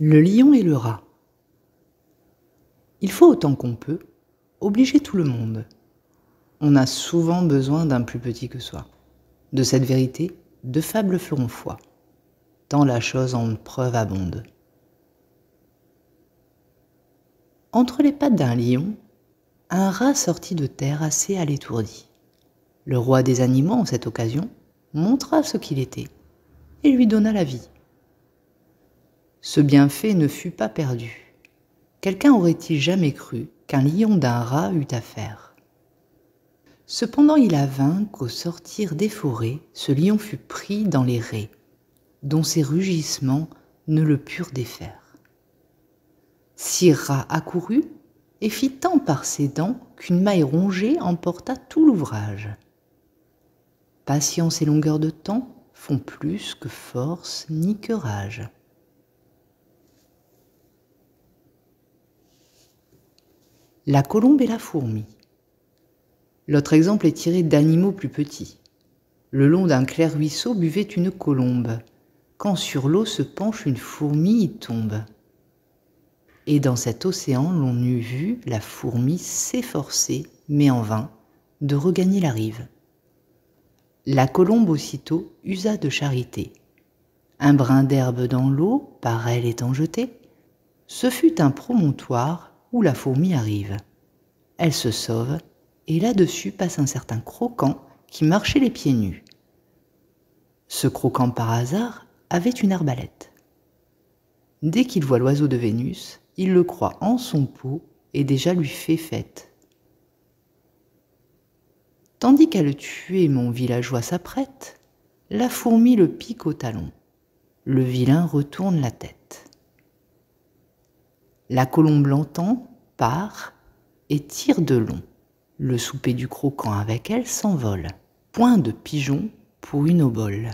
Le lion et le rat. Il faut autant qu'on peut obliger tout le monde. On a souvent besoin d'un plus petit que soi. De cette vérité, deux fables feront foi, tant la chose en preuve abonde. Entre les pattes d'un lion, un rat sortit de terre assez à l'étourdi. Le roi des animaux, en cette occasion, montra ce qu'il était et lui donna la vie. Ce bienfait ne fut pas perdu. Quelqu'un aurait-il jamais cru qu'un lion d'un rat eût affaire Cependant il avint qu'au sortir des forêts, ce lion fut pris dans les raies, dont ses rugissements ne le purent défaire. Six rat accourut et fit tant par ses dents qu'une maille rongée emporta tout l'ouvrage. Patience et longueur de temps font plus que force ni que rage. la colombe et la fourmi. L'autre exemple est tiré d'animaux plus petits. Le long d'un clair ruisseau buvait une colombe. Quand sur l'eau se penche une fourmi y tombe. Et dans cet océan, l'on eût vu la fourmi s'efforcer, mais en vain, de regagner la rive. La colombe aussitôt usa de charité. Un brin d'herbe dans l'eau, par elle étant jeté, ce fut un promontoire où la fourmi arrive. Elle se sauve, et là-dessus passe un certain croquant qui marchait les pieds nus. Ce croquant par hasard avait une arbalète. Dès qu'il voit l'oiseau de Vénus, il le croit en son pot et déjà lui fait fête. Tandis qu'à le tuer, mon villageois s'apprête, la fourmi le pique au talon. Le vilain retourne la tête. La colombe l'entend, part et tire de long. Le souper du croquant avec elle s'envole. Point de pigeon pour une obole.